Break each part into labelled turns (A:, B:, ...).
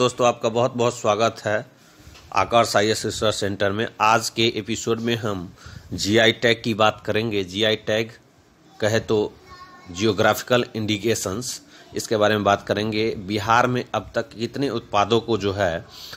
A: दोस्तों आपका बहुत बहुत स्वागत है Akash I S research centre में आज के एपिसोड में हम जीआई टैग की बात करेंगे जीआई टैग कहे तो जियोग्राफिकल इंडिकेशंस इसके बारे में बात करेंगे बिहार में अब तक कितने उत्पादों को जो है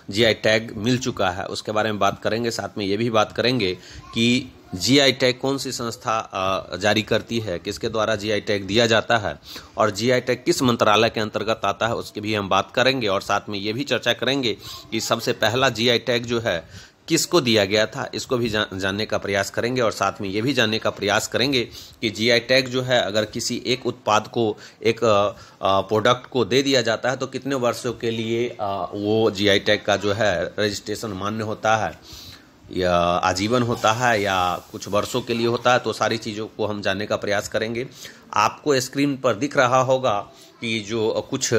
A: जीआई टैग मिल चुका है उसके बारे में बात करेंगे साथ में ये भी बात करेंगे कि जीआई टैग कौन सी संस्था जारी करती है किसके द्वारा जीआई टैग दिया जाता है और जीआई टैग किस मंत्रालय के अंतर्गत आता है उसकी भी हम बात करेंगे और साथ में ये भी चर्चा करेंगे कि सबसे पहला जीआई टैग जो है किसको दिया गया था इसको भी जा, जानने का प्रयास करेंगे और साथ में ये भी जानने का प्रयास करेंगे कि जीआई टैग जो है अगर किसी एक उत्पाद को एक प्रोडक्ट को दे दिया जाता है तो कितने वर्षों के लिए आ, वो जीआई टैग का जो है रजिस्ट्रेशन मान्य होता है या आजीवन होता है या कुछ वर्षों के लिए होता है तो सारी चीज़ों को हम जानने का प्रयास करेंगे आपको स्क्रीन पर दिख रहा होगा कि जो कुछ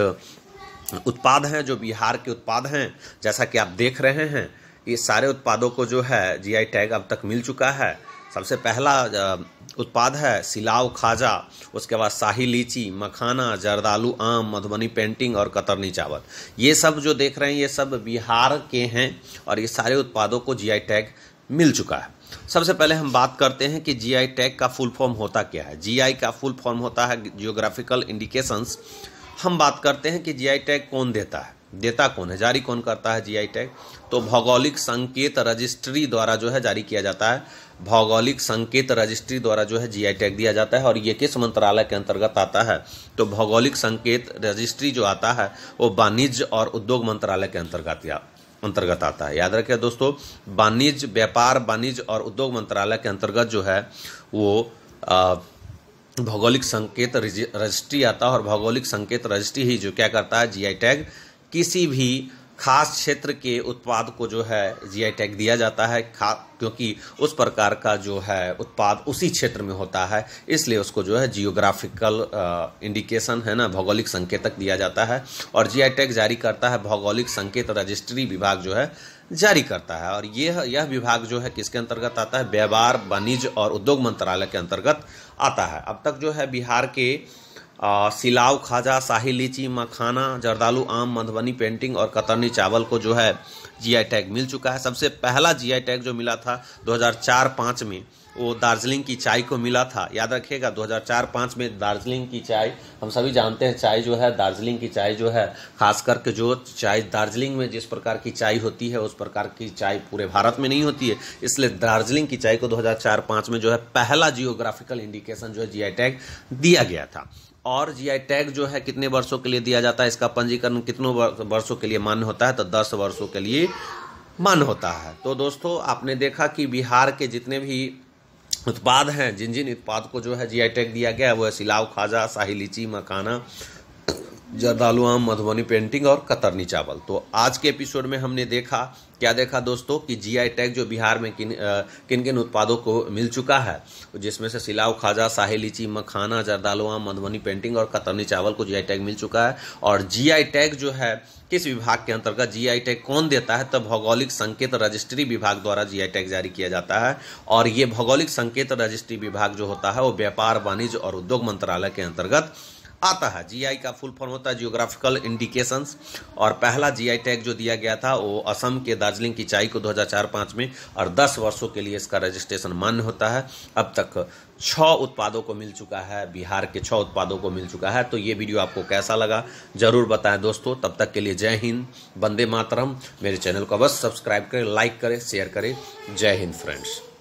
A: उत्पाद हैं जो बिहार के उत्पाद हैं जैसा कि आप देख रहे हैं ये सारे उत्पादों को जो है जीआई टैग अब तक मिल चुका है सबसे पहला उत्पाद है सिलाव खाजा उसके बाद शाही लीची मखाना जरदालू आम मधुबनी पेंटिंग और कतरनी चावल ये सब जो देख रहे हैं ये सब बिहार के हैं और ये सारे उत्पादों को जीआई टैग मिल चुका है सबसे पहले हम बात करते हैं कि जीआई टैग का फुल फॉर्म होता क्या है जीआई का फुल फॉर्म होता है जियोग्राफिकल इंडिकेशंस हम बात करते हैं कि जीआई टैग कौन देता है देता कौन है जारी कौन करता है जीआई टैग तो भौगोलिक संकेत रजिस्ट्री द्वारा जो है जारी किया जाता है भौगोलिक संकेत रजिस्ट्री द्वारा जो है जीआई टैग दिया जाता है और ये किस मंत्रालय के अंतर्गत आता है तो भौगोलिक संकेत रजिस्ट्री जो आता है वो वाणिज्य और उद्योग मंत्रालय के अंतर्गत अंतर्गत आता है याद रखिए दोस्तों वाणिज्य व्यापार वाणिज्य और उद्योग मंत्रालय के अंतर्गत जो है वो भौगोलिक संकेत रजिस्ट्री आता है और भौगोलिक संकेत रजिस्ट्री ही जो क्या करता है जीआई टैग किसी भी खास क्षेत्र के उत्पाद को जो है जीआई टैग दिया जाता है खा क्योंकि उस प्रकार का जो है उत्पाद उसी क्षेत्र में होता है इसलिए उसको जो है जियोग्राफिकल इंडिकेशन है ना भौगोलिक संकेतक दिया जाता है और जीआई टैग जारी करता है भौगोलिक संकेत रजिस्ट्री विभाग जो है जारी करता है और यह यह विभाग जो है किसके अंतर्गत आता है व्यापार वाणिज्य और उद्योग मंत्रालय के अंतर्गत आता है अब तक जो है बिहार के सिलाव खाजा शाही लीची मखाना जर्दालू आम मधुबनी पेंटिंग और कतरनी चावल को जो है जीआई टैग मिल चुका है सबसे पहला जीआई टैग जो मिला था 2004-5 में वो दार्जिलिंग की चाय को मिला था याद रखिएगा 2004-5 में दार्जिलिंग की चाय हम सभी जानते हैं चाय जो है दार्जिलिंग की चाय जो है खास करके जो चाय दार्जिलिंग में जिस प्रकार की चाय होती है उस प्रकार की चाय पूरे भारत में नहीं होती है इसलिए दार्जिलिंग की चाय को दो हजार में जो है पहला जियोग्राफिकल इंडिकेशन जो है जी टैग दिया गया था और जीआई टैग जो है कितने वर्षों के लिए दिया जाता है इसका पंजीकरण कितनों वर्षों के लिए मान्य होता है तो दस वर्षों के लिए मान्य होता है तो दोस्तों आपने देखा कि बिहार के जितने भी उत्पाद हैं जिन जिन उत्पाद को जो है जीआई टैग दिया गया है वो है सिलाव खाजा शाही लीची मखाना जर्दालू आम मधुबनी पेंटिंग और कतरनी चावल तो आज के एपिसोड में हमने देखा क्या देखा दोस्तों कि जीआई टैग जो बिहार में किन आ, किन किन उत्पादों को मिल चुका है जिसमें से सिलाव खाजा शाही लीची मखाना जर्दालू आम मधुबनी पेंटिंग और कतरनी चावल को जीआई टैग मिल चुका है और जीआई टैग जो है किस विभाग के अंतर्गत जीआई टैग कौन देता है तो भौगोलिक संकेत रजिस्ट्री विभाग द्वारा जीआई टैग जारी किया जाता है और ये भौगोलिक संकेत रजिस्ट्री विभाग जो होता है वो व्यापार वाणिज्य और उद्योग मंत्रालय के अंतर्गत आता है जीआई का फुल फॉर्म होता है जियोग्राफिकल इंडिकेशंस और पहला जीआई टैग जो दिया गया था वो असम के दार्जिलिंग की चाय को 2004-5 में और 10 वर्षों के लिए इसका रजिस्ट्रेशन मान्य होता है अब तक छः उत्पादों को मिल चुका है बिहार के छः उत्पादों को मिल चुका है तो ये वीडियो आपको कैसा लगा ज़रूर बताएं दोस्तों तब तक के लिए जय हिंद वंदे मातरम मेरे चैनल को अवश्य सब्सक्राइब करें लाइक करें शेयर करें जय हिंद फ्रेंड्स